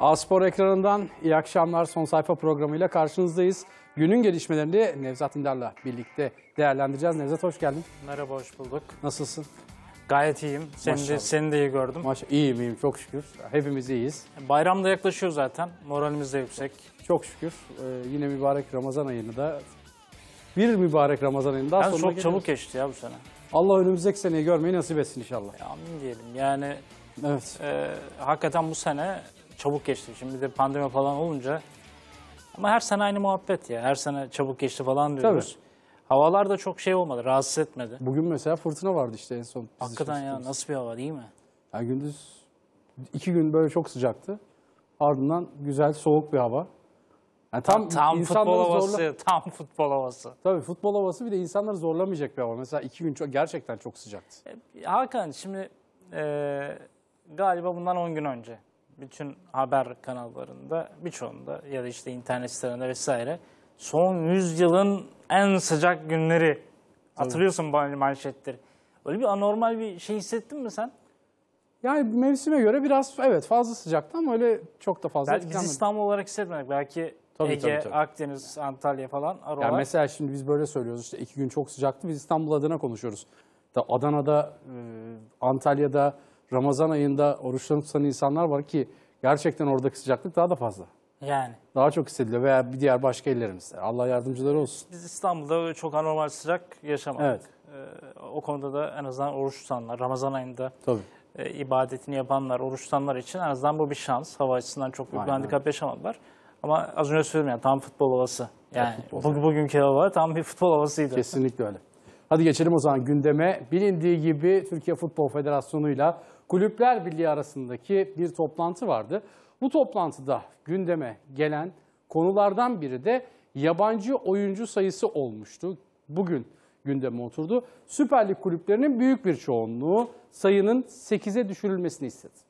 Aspor ekranından iyi akşamlar son sayfa programıyla karşınızdayız. Günün gelişmelerini Nevzat İndar'la birlikte değerlendireceğiz. Nevzat hoş geldin. Merhaba hoş bulduk. Nasılsın? Gayet iyiyim. Seni, de, seni de iyi gördüm. Maşa iyiyim iyiyim çok şükür. Hepimiz iyiyiz. Bayram da yaklaşıyor zaten. Moralimiz de yüksek. Çok şükür. Ee, yine mübarek Ramazan ayını da bir mübarek Ramazan ayını daha yani sonuna çok geliyoruz. çabuk geçti ya bu sene. Allah önümüzdeki seneyi görmeyi nasip etsin inşallah. Ya, amin diyelim. Yani evet. E, hakikaten bu sene çabuk geçti. Şimdi de pandemi falan olunca ama her sene aynı muhabbet ya. Her sene çabuk geçti falan diyoruz. Tabii. Havalar da çok şey olmadı, rahatsız etmedi. Bugün mesela fırtına vardı işte en son. Hakikaten ya nasıl bir hava değil mi? Yani gündüz iki gün böyle çok sıcaktı. Ardından güzel soğuk bir hava. Yani tam, tam futbol havası, zorla... tam futbol havası. Tabii futbol havası bir de insanları zorlamayacak bir hava. Mesela iki gün çok, gerçekten çok sıcaktı. E, Hakan şimdi e, galiba bundan 10 gün önce bütün haber kanallarında birçoğunda ya da işte internet sitelerinde vesaire son yüzyılın en sıcak günleri hatırlıyorsun bu manşettir. Öyle bir anormal bir şey hissettin mi sen? Yani mevsime göre biraz evet fazla sıcaktı ama öyle çok da fazla Belki biz İstanbul olarak hissetmedik. Belki Tabii, Ege, tabii, tabii. Akdeniz, Antalya falan aralar. Yani mesela şimdi biz böyle söylüyoruz işte iki gün çok sıcaktı biz İstanbul adına konuşuyoruz. Da Adana'da, Antalya'da, Ramazan ayında oruçlarını tutan insanlar var ki gerçekten oradaki sıcaklık daha da fazla. Yani. Daha çok hissediliyor veya bir diğer başka illerimizde. Allah yardımcıları olsun. Biz İstanbul'da çok anormal sıcak yaşamadık. Evet. Ee, o konuda da en azından oruç tutanlar, Ramazan ayında Tabii. E, ibadetini yapanlar, oruç tutanlar için en azından bu bir şans. Hava açısından çok büyük bir handikap yaşamadılar. Ama az önce söyledim yani tam futbol havası. Yani futbol, bugün, bugünkü hava tam bir futbol havasıydı. Kesinlikle öyle. Hadi geçelim o zaman gündeme. Bilindiği gibi Türkiye Futbol Federasyonu ile Kulüpler Birliği arasındaki bir toplantı vardı. Bu toplantıda gündeme gelen konulardan biri de yabancı oyuncu sayısı olmuştu. Bugün gündeme oturdu. Süper Lig kulüplerinin büyük bir çoğunluğu sayının 8'e düşürülmesini istedi.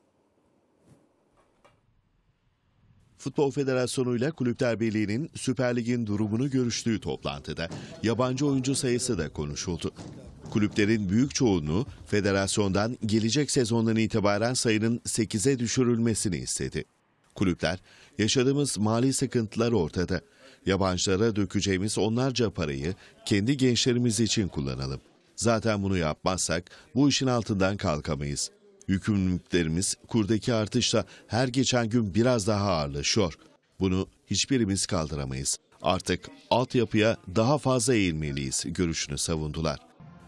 Futbol Federasyonu ile Kulüpler Birliği'nin Süper Lig'in durumunu görüştüğü toplantıda yabancı oyuncu sayısı da konuşuldu. Kulüplerin büyük çoğunluğu federasyondan gelecek sezondan itibaren sayının 8'e düşürülmesini istedi. Kulüpler, yaşadığımız mali sıkıntılar ortada. Yabancılara dökeceğimiz onlarca parayı kendi gençlerimiz için kullanalım. Zaten bunu yapmazsak bu işin altından kalkamayız. Yükümlülüklerimiz kurdaki artışla her geçen gün biraz daha ağırlaşıyor. Bunu hiçbirimiz kaldıramayız. Artık altyapıya daha fazla eğilmeliyiz görüşünü savundular.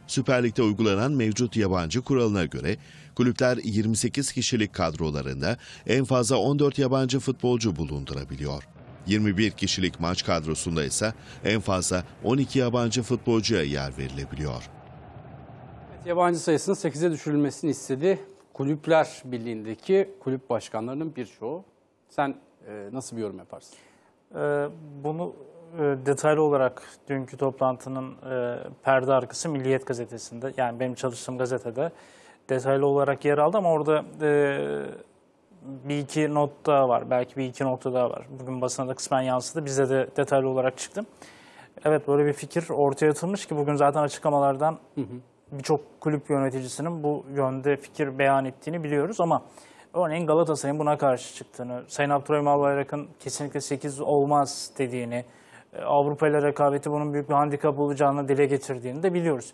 Süper Lig'de uygulanan mevcut yabancı kuralına göre kulüpler 28 kişilik kadrolarında en fazla 14 yabancı futbolcu bulundurabiliyor. 21 kişilik maç kadrosunda ise en fazla 12 yabancı futbolcuya yer verilebiliyor. yabancı sayısının 8'e düşürülmesini istedi. Kulüpler Birliği'ndeki kulüp başkanlarının birçoğu. Sen e, nasıl bir yorum yaparsın? Ee, bunu e, detaylı olarak dünkü toplantının e, perde arkası Milliyet gazetesinde yani benim çalıştığım gazetede detaylı olarak yer aldı ama orada e, bir iki not daha var. Belki bir iki nokta daha var. Bugün basına da kısmen yansıdı. Bize de detaylı olarak çıktı. Evet böyle bir fikir ortaya atılmış ki bugün zaten açıklamalardan hı hı birçok kulüp yöneticisinin bu yönde fikir beyan ettiğini biliyoruz ama örneğin Galatasaray'ın buna karşı çıktığını, Sayın Abdurrahim Albayrak'ın kesinlikle 8 olmaz dediğini, e, Avrupa ile rekabeti bunun büyük bir handikap olacağını dile getirdiğini de biliyoruz.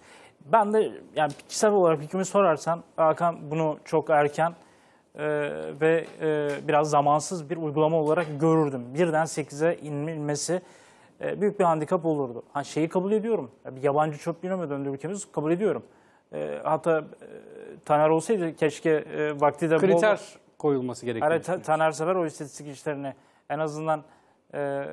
Ben de yani kişisel olarak fikrimi sorarsan Hakan bunu çok erken e, ve e, biraz zamansız bir uygulama olarak görürdüm. Birden 8'e inilmesi e, büyük bir handikap olurdu. Ha, şeyi kabul ediyorum. Bir yabancı çöp günüme döndü ülkemiz kabul ediyorum. E, hatta e, Taner olsaydı keşke e, vakti de Kriter bol... koyulması gerekiyor. Evet, Taner sever o istatistik işlerini. En azından e,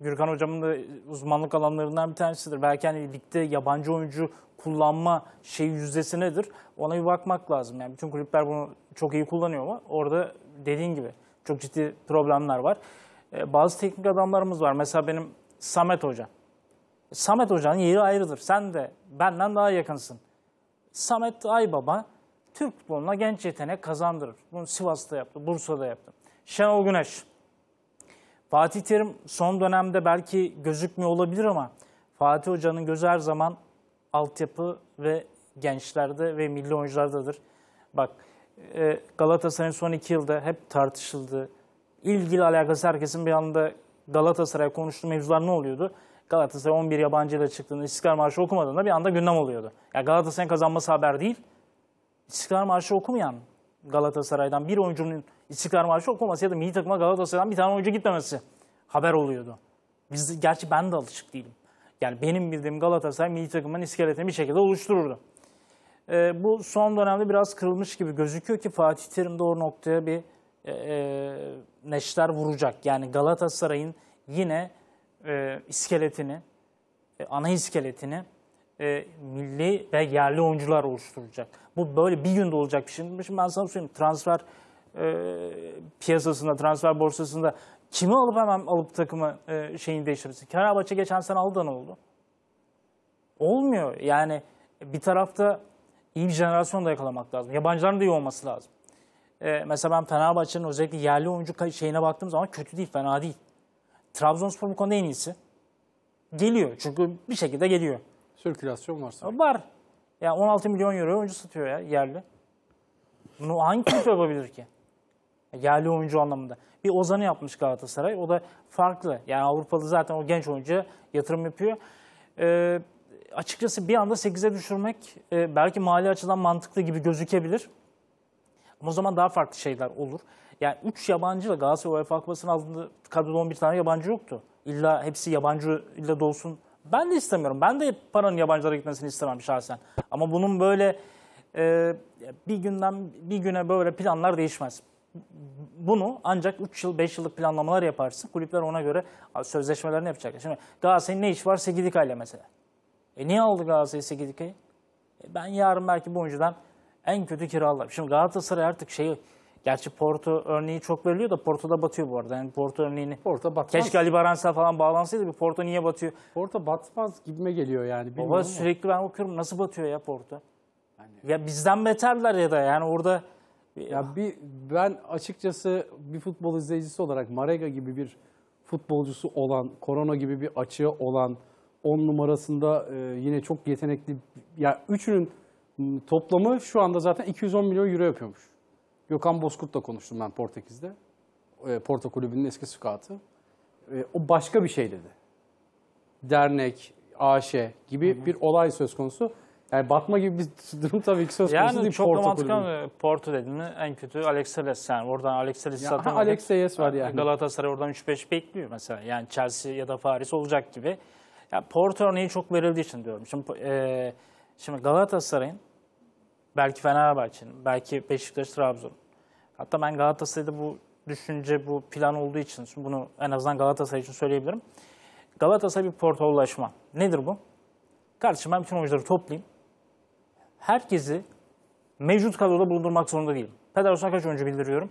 Gürkan hocamın da uzmanlık alanlarından bir tanesidir. Belki hani ligde yabancı oyuncu kullanma şey yüzdesi nedir? Ona bir bakmak lazım. Yani bütün kulüpler bunu çok iyi kullanıyor mu? orada dediğin gibi çok ciddi problemler var. Ee, bazı teknik adamlarımız var. Mesela benim Samet Hoca. Samet Hoca'nın yeri ayrıdır. Sen de benden daha yakınsın. Samet Aybaba Türk futboluna genç yetenek kazandırır. Bunu Sivas'ta yaptı, Bursa'da yaptı. Şenol Güneş. Fatih Terim son dönemde belki gözükmüyor olabilir ama Fatih Hoca'nın gözü her zaman altyapı ve gençlerde ve milli oyunculardadır. Bak e, Galatasaray'ın son iki yılda hep tartışıldı. İlgili alakası herkesin bir anda Galatasaray konuştuğu mevzular ne oluyordu? Galatasaray 11 yabancıyla çıktığında İstiklal Marşı okumadığında bir anda gündem oluyordu. Ya yani Galatasaray'ın kazanması haber değil. İstiklal Marşı okumayan Galatasaray'dan bir oyuncunun İstiklal Marşı okuması ya da milli takıma Galatasaray'dan bir tane oyuncu gitmemesi haber oluyordu. Biz, gerçi ben de alışık değilim. Yani benim bildiğim Galatasaray milli takımın iskeletini bir şekilde oluştururdu. Ee, bu son dönemde biraz kırılmış gibi gözüküyor ki Fatih Terim doğru noktaya bir e, e, neşter vuracak. Yani Galatasaray'ın yine e, iskeletini, e, ana iskeletini e, milli ve yerli oyuncular oluşturacak. Bu böyle bir günde olacak bir şey. Şimdi ben sana söyleyeyim transfer e, piyasasında, transfer borsasında kimi alıp hemen alıp takımı e, şeyini değiştirirsin? Fenerbahçe geçen sene aldı ne oldu? Olmuyor. Yani bir tarafta iyi bir jenerasyon da yakalamak lazım. Yabancıların da iyi olması lazım e, mesela ben Fenerbahçe'nin özellikle yerli oyuncu şeyine baktığım zaman kötü değil, fena değil. Trabzonspor bu konuda en iyisi. Geliyor çünkü bir şekilde geliyor. Sirkülasyon varsa Var. Ya yani 16 milyon euro oyuncu satıyor ya yerli. Bunu hangi kulüp yapabilir ki? Yerli oyuncu anlamında. Bir Ozan'ı yapmış Galatasaray. O da farklı. Yani Avrupalı zaten o genç oyuncu yatırım yapıyor. Ee, açıkçası bir anda 8'e düşürmek e, belki mali açıdan mantıklı gibi gözükebilir o zaman daha farklı şeyler olur. Yani 3 yabancı da Galatasaray UEFA Kupası'nın altında kadroda 11 tane yabancı yoktu. İlla hepsi yabancı ile dolsun. Ben de istemiyorum. Ben de paranın yabancılara gitmesini istemem şahsen. Ama bunun böyle e, bir günden bir güne böyle planlar değişmez. Bunu ancak 3 yıl 5 yıllık planlamalar yaparsın. Kulüpler ona göre sözleşmelerini yapacak. Şimdi Galatasaray'ın ne iş var Segidika ile mesela. E niye aldı Galatasaray Segidika'yı? E ben yarın belki bu oyuncudan en kötü kiralar. Şimdi Galatasaray artık şey gerçi Porto örneği çok veriliyor da Porto'da batıyor bu arada. Yani Porto örneğini. Porto batmaz. Keşke Ali Baransa falan bağlansaydı bir Porto niye batıyor? Porto batmaz gibime geliyor yani. Baba ama. sürekli ben okuyorum nasıl batıyor ya Porto? Yani... Ya bizden beterler ya da yani orada ya bir ben açıkçası bir futbol izleyicisi olarak Marega gibi bir futbolcusu olan, Corona gibi bir açığı olan, 10 numarasında e, yine çok yetenekli ya yani üçünün Hmm, toplamı şu anda zaten 210 milyon euro yapıyormuş. Gökhan Bozkurt'la konuştum ben Portekiz'de. E, Porto Kulübü'nün eski scout'ı. E, o başka bir şey dedi. Dernek, AŞ gibi hı hı. bir olay söz konusu. Yani batma gibi bir durum tabii ki söz konusu yani değil. çok Porto romantik ama Porto dedin en kötü Alex Sales yani oradan Alex Sales zaten var yani. Galatasaray oradan 3-5 bekliyor mesela yani Chelsea ya da Paris olacak gibi. Yani Porto örneği çok verildiği için diyorum. Şimdi, e, şimdi Galatasaray'ın Belki Fenerbahçe'nin, belki Beşiktaş, Trabzon. Hatta ben Galatasaray'da bu düşünce, bu plan olduğu için bunu en azından Galatasaray için söyleyebilirim. Galatasaray bir portallaşma. Nedir bu? Kardeşim ben bütün oyuncuları toplayayım. Herkesi mevcut kadroda bulundurmak zorunda değilim. Federasyona kaç oyuncu bildiriyorum?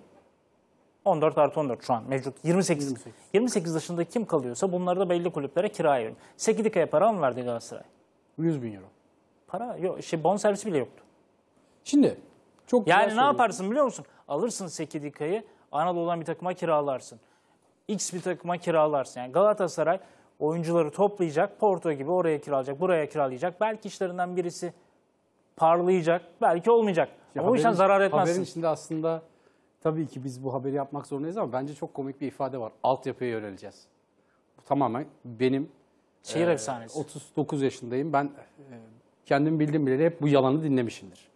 14 artı 14 şu an mevcut. 28. 28, 28 yaşında kim kalıyorsa bunları da belli kulüplere kiraya verin. Sekidika'ya para mı verdi Galatasaray? 100 bin euro. Para yok. Şey, bon servisi bile yoktu. Şimdi çok Yani ne söylüyorsun. yaparsın biliyor musun? Alırsın Sekidika'yı Anadolu'dan bir takıma kiralarsın. X bir takıma kiralarsın. Yani Galatasaray oyuncuları toplayacak, Porto gibi oraya kiralayacak, buraya kiralayacak. Belki işlerinden birisi parlayacak, belki olmayacak. Ya Ama o yüzden zarar etmezsin. Haberin içinde aslında tabii ki biz bu haberi yapmak zorundayız ama bence çok komik bir ifade var. Altyapıya yöneleceğiz. Bu tamamen benim Şehir e, efsanesi. 39 yaşındayım. Ben e, kendim bildim bileli hep bu yalanı dinlemişimdir.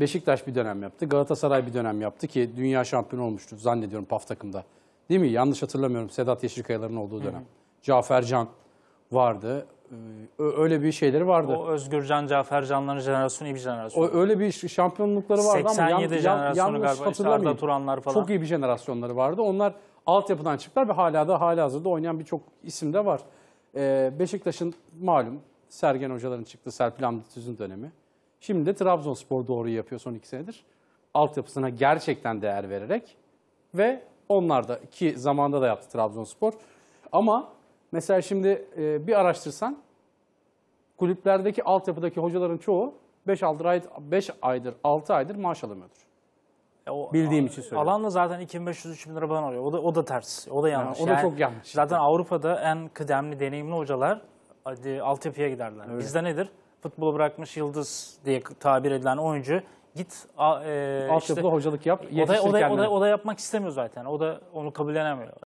Beşiktaş bir dönem yaptı. Galatasaray bir dönem yaptı ki dünya şampiyonu olmuştu zannediyorum PAF takımda. Değil mi? Yanlış hatırlamıyorum. Sedat Yeşilkayalar'ın olduğu dönem. Hı Cafer Can vardı. Ee, öyle bir şeyleri vardı. O Özgürcan, Cafercanların jenerasyonu iyi bir jenerasyon. öyle bir şampiyonlukları vardı 87 ama yan, jenerasyonu yan, galiba. hatırlamıyorum. İşte Turanlar falan. Çok iyi bir jenerasyonları vardı. Onlar altyapıdan çıktılar ve hala da hala hazırda oynayan birçok isim de var. Ee, Beşiktaş'ın malum Sergen Hocaların çıktı, Serpil Hamdi Tüz'ün dönemi. Şimdi de Trabzonspor doğru yapıyor son iki senedir. Altyapısına gerçekten değer vererek ve onlar da ki zamanda da yaptı Trabzonspor. Ama mesela şimdi e, bir araştırsan kulüplerdeki altyapıdaki hocaların çoğu 5 aydır 5 aydır 6 aydır maaş alamıyordur. E, o, Bildiğim için söylüyorum. Alanla zaten 2500-3000 lira falan oluyor. O da, o da ters. O da yanlış. Yani, o da yani, çok yanlış. Zaten Avrupa'da en kıdemli deneyimli hocalar altyapıya giderler. Öyle. Bizde nedir? futbolu bırakmış yıldız diye tabir edilen oyuncu git a, e, altyapıda işte, hocalık yap. O da, o, da, o, da, o da yapmak istemiyor zaten. O da onu kabullenemiyor.